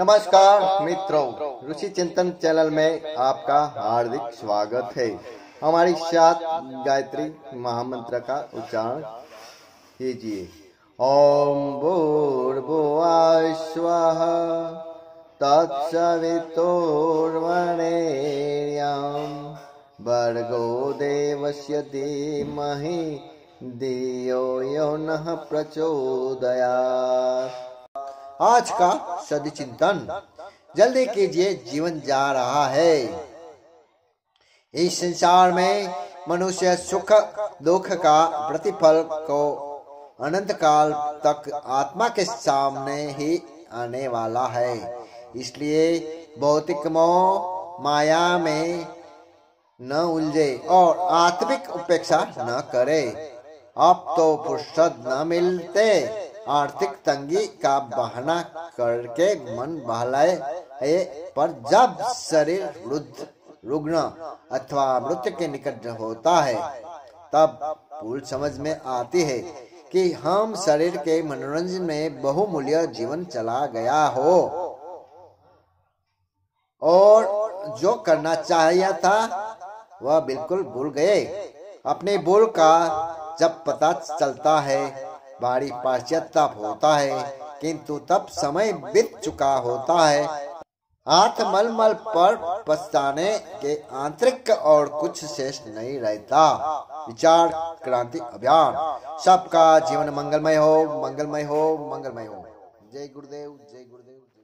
नमस्कार मित्रों रुचि चिंतन चैनल में आपका हार्दिक स्वागत है हमारी साथ गायत्री महामंत्र का उच्चारण कीजिए ओम भूर्भुआ स्व तत्सवितोर्वणेर्यं भर्गो देवस्य धीमहि धियो यो नः प्रचोदयात् आज का सदचिंतन जल्दी कीजिए जीवन जा रहा है इस संसार में मनुष्य सुख दुख का प्रतिफल को अनंत काल तक आत्मा के सामने ही आने वाला है इसलिए भौतिक मोह माया में न उलझे और आत्मिक उपेक्षा न करे अब तो फुर्सत न मिलते आर्थिक तंगी का बहाना करके मन बहलाए पर जब शरीर वृद्ध रुग्ण अथवा मृत के निकट होता है तब भूल समझ में आती है कि हम शरीर के मनोरंजन में बहुमूल्य जीवन चला गया हो और जो करना चाहिए था वह बिल्कुल भूल गए अपने भूल का जब पता चलता है भारी पाश्चाताप होता है किंतु तब समय बीत चुका होता है हाथ मलमल पर पछताने के आंतरिक और कुछ शेष नहीं रहता विचार क्रांति अभियान सबका जीवन मंगलमय हो मंगलमय हो मंगलमय हो जय गुरुदेव जय गुरुदेव